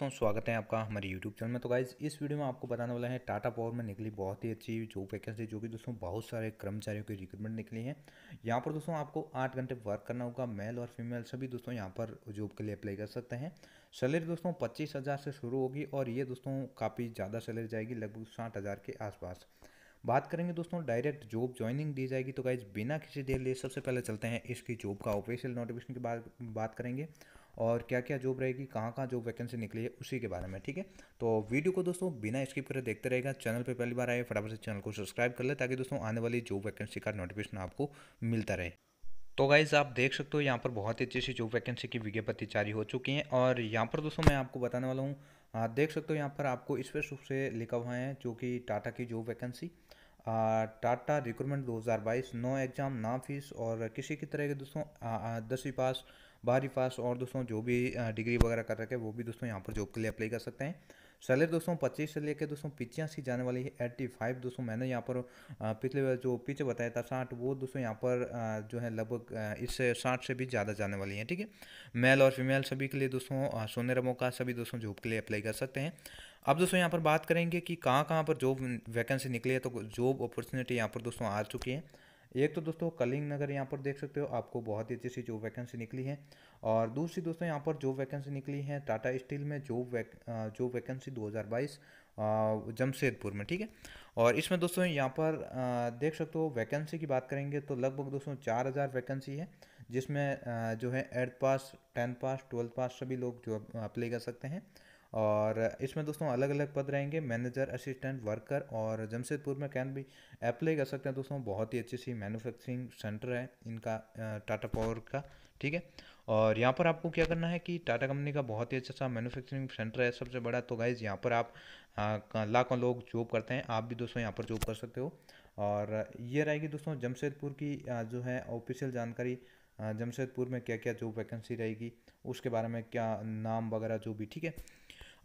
दोस्तों स्वागत है आपका हमारे यूट्यूब चैनल में तो गाइज इस वीडियो में आपको बताने वाला है टाटा पावर में निकली बहुत ही अच्छी जॉब वैकेंसी जो कि दोस्तों बहुत सारे कर्मचारियों की रिक्रूटमेंट निकली है यहाँ पर दोस्तों आपको आठ घंटे वर्क करना होगा मेल और फीमेल सभी दोस्तों यहाँ पर जॉब के लिए अप्लाई कर सकते हैं सैलरी दोस्तों पच्चीस हज़ार से शुरू होगी और ये दोस्तों काफ़ी ज़्यादा सैलरी जाएगी लगभग साठ हज़ार के आसपास बात करेंगे दोस्तों डायरेक्ट जॉब ज्वाइनिंग दी जाएगी तो गाइज बिना किसी देर लिए सबसे पहले चलते हैं इसकी जॉब का ऑफिशियल नोटिफिकेशन की बात करेंगे और क्या क्या जॉब रहेगी कहाँ कहाँ जॉब वैकेंसी निकली है उसी के बारे में ठीक है तो वीडियो को दोस्तों बिना स्किप करे देखते रहेगा चैनल पर पहली बार आए फटाफट से चैनल को सब्सक्राइब कर ले ताकि दोस्तों आने वाली जॉब वैकेंसी का नोटिफिकेशन आपको मिलता रहे तो गाइज़ आप देख सकते हो यहाँ पर बहुत ही अच्छी सी जॉब वैकेंसी की विज्ञप्ति जारी हो चुकी है और यहाँ पर दोस्तों मैं आपको बताने वाला हूँ देख सकते हो यहाँ पर आपको स्पष्ट रूप से लिखा हुआ है जो कि टाटा की job vacancy Tata recruitment 2022 no exam ना फीस और किसी की तरह के दोस्तों दसवीं पास बारहवीं पास और दोस्तों जो भी डिग्री वगैरह कर रखे वो भी दोस्तों यहाँ पर जॉब के लिए अप्लाई कर सकते हैं सैलरी दोस्तों पच्चीस से लेकर दोस्तों पिचासी जाने वाली है एट्टी फाइव दोस्तों मैंने यहाँ पर पिछले बार जो पिच बताया था साठ वो दोस्तों यहाँ पर जो है लगभग इससे साठ से भी ज़्यादा जाने वाली है ठीक है मेल और फीमेल सभी के लिए दोस्तों सोने का सभी दोस्तों जॉब के लिए अप्लाई कर सकते हैं अब दोस्तों यहाँ पर बात करेंगे कि कहाँ कहाँ पर जॉब वैकेंसी निकली है तो जॉब अपॉर्चुनिटी यहाँ पर दोस्तों आ चुकी है एक तो दोस्तों कलिंग नगर यहाँ पर देख सकते हो आपको बहुत ही अच्छी सी जॉब वैकेंसी निकली है और दूसरी दोस्तों यहाँ पर जॉब वैकेंसी निकली है टाटा स्टील में जॉब वैक जॉब वैकेंसी 2022 जमशेदपुर में ठीक है और इसमें दोस्तों यहाँ पर देख सकते हो वैकेंसी की बात करेंगे तो लगभग दोस्तों चार हज़ार वैकेंसी है जिसमें जो है eighth pass tenth pass twelfth pass सभी लोग जो अप्लाई कर सकते हैं और इसमें दोस्तों अलग अलग पद रहेंगे मैनेजर असिस्टेंट वर्कर और जमशेदपुर में कैन भी अप्लाई कर सकते हैं दोस्तों बहुत ही अच्छी सी मैन्युफैक्चरिंग सेंटर है इनका टाटा पावर का ठीक है और यहाँ पर आपको क्या करना है कि टाटा कंपनी का बहुत ही अच्छा सा मैन्युफैक्चरिंग सेंटर है सबसे बड़ा तो गाइज़ यहाँ पर आप लाखों लोग जॉब करते हैं आप भी दोस्तों यहाँ पर जॉब कर सकते हो और ये रहेगी दोस्तों जमशेदपुर की जो है ऑफिशियल जानकारी जमशेदपुर में क्या क्या जॉब वैकेंसी रहेगी उसके बारे में क्या नाम वगैरह जो भी ठीक है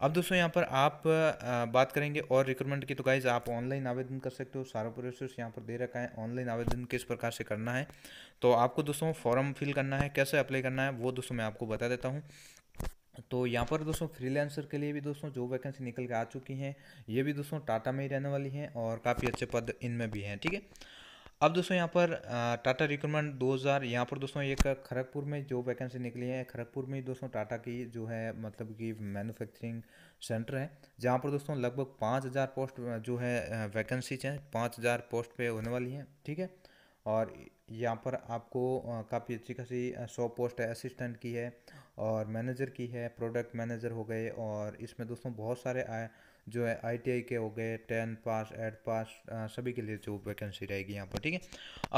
अब दोस्तों यहाँ पर आप बात करेंगे और रिक्रूटमेंट की तो गाइज आप ऑनलाइन आवेदन कर सकते हो सारा प्रोसेस यहाँ पर दे रखा है ऑनलाइन आवेदन किस प्रकार से करना है तो आपको दोस्तों फॉर्म फिल करना है कैसे अप्लाई करना है वो दोस्तों मैं आपको बता देता हूँ तो यहाँ पर दोस्तों फ्रीलांसर के लिए भी दोस्तों जो वैकेंसी निकल के आ चुकी हैं ये भी दोस्तों टाटा में ही रहने वाली हैं और काफ़ी अच्छे पद इनमें भी हैं ठीक है थीके? अब दोस्तों यहाँ पर टाटा रिक्रूटमेंट 2000 यहाँ पर दोस्तों एक खड़गपुर में जो वैकेंसी निकली है खड़गपुर में दोस्तों टाटा की जो है मतलब कि मैन्युफैक्चरिंग सेंटर है जहाँ पर दोस्तों लगभग पाँच हज़ार पोस्ट जो है वैकेंसीज हैं पाँच हज़ार पोस्ट पे होने वाली हैं ठीक है और यहाँ पर आपको काफ़ी अच्छी खासी सौ पोस्ट है असिस्टेंट की है और मैनेजर की है प्रोडक्ट मैनेजर हो गए और इसमें दोस्तों बहुत सारे जो है आई के हो गए टेंथ पास एट पास सभी के लिए जो वैकेंसी रहेगी यहाँ पर ठीक है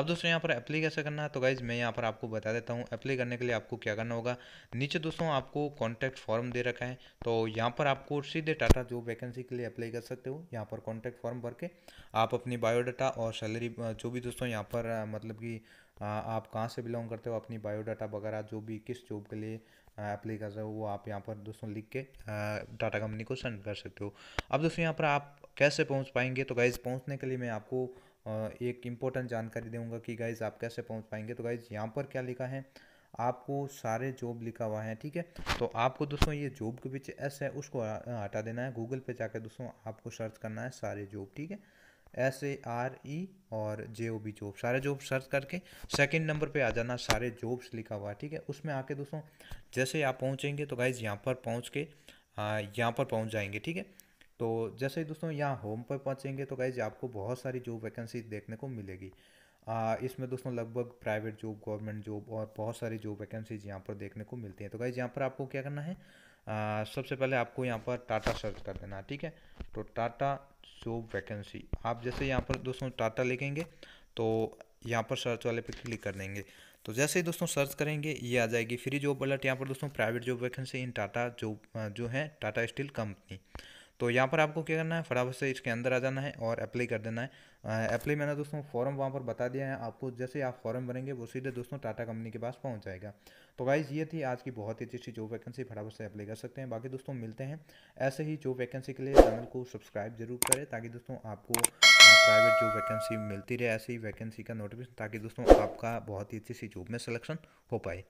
अब दोस्तों यहाँ पर अप्लाई कैसे करना है तो गाइज मैं यहाँ पर आपको बता देता हूँ अप्लाई करने के लिए आपको क्या करना होगा नीचे दोस्तों आपको कॉन्टैक्ट फॉर्म दे रखा है तो यहाँ पर आपको सीधे टाटा जॉब वैकेंसी के लिए अप्लाई कर सकते हो यहाँ पर कॉन्टैक्ट फॉर्म भर के आप अपनी बायोडाटा और सैलरी जो भी दोस्तों यहाँ पर मतलब कि आप कहाँ से बिलोंग करते हो अपनी बायोडाटा वगैरह जो भी किस जॉब के लिए अप्लाई कर रहे हो वो आप यहाँ पर दोस्तों लिख के डाटा कंपनी को सेंड कर सकते हो अब दोस्तों यहाँ पर आप कैसे पहुँच पाएंगे तो गाइज पहुँचने के लिए मैं आपको एक इम्पोर्टेंट जानकारी दूंगा कि गाइज आप कैसे पहुँच पाएंगे तो गाइज यहाँ पर क्या लिखा है आपको सारे जॉब लिखा हुआ है ठीक है तो आपको दोस्तों ये जॉब के पीछे एस है उसको हटा देना है गूगल पे जाकर दोस्तों आपको सर्च करना है सारे जॉब ठीक है एस ए आर ई और जे ओ बी जॉब सारे जॉब सर्च करके सेकंड नंबर पे आ जाना सारे जॉब्स लिखा हुआ ठीक है उसमें आके दोस्तों जैसे आप पहुंचेंगे तो गाइज यहाँ पर पहुँच के यहाँ पर पहुँच जाएंगे ठीक है तो जैसे ही दोस्तों यहाँ होम पर पहुँचेंगे तो गाइज आपको बहुत सारी जॉब वैकेंसी देखने को मिलेगी आ, इसमें दोस्तों लगभग प्राइवेट जॉब गवर्नमेंट जॉब और बहुत सारी जॉब वैकेंसीज यहाँ पर देखने को मिलती हैं तो गाइज यहाँ पर आपको क्या करना है सबसे पहले आपको यहाँ पर टाटा सर्च कर देना ठीक है तो टाटा जॉब वैकेंसी आप जैसे यहाँ पर दोस्तों टाटा लिखेंगे तो यहाँ पर सर्च वाले पे क्लिक कर देंगे तो जैसे ही दोस्तों सर्च करेंगे ये आ जाएगी फ्री जॉब अलर्ट यहाँ पर दोस्तों private job vacancy in Tata job जो है टाटा स्टील कंपनी तो यहाँ पर आपको क्या करना है फटाफट से इसके अंदर आ जाना है और अप्लाई कर देना है अप्लाई मैंने दोस्तों फॉर्म वहाँ पर बता दिया है आपको जैसे आप फॉर्म भरेंगे वो सीधे दोस्तों टाटा कंपनी के पास पहुँच जाएगा तो गाइज ये थी आज की बहुत ही अच्छी अच्छी जॉब वैकेंसी फटाफट से अप्लाई कर सकते हैं बाकी दोस्तों मिलते हैं ऐसे ही जॉब वैकेंसी के लिए चैनल को सब्सक्राइब जरूर करें ताकि दोस्तों आपको प्राइवेट जॉब वैकेंसी मिलती रहे ऐसी ही वैकेंसी का नोटिफिकेशन ताकि दोस्तों आपका बहुत ही अच्छी सी जॉब में सिलेक्शन हो पाए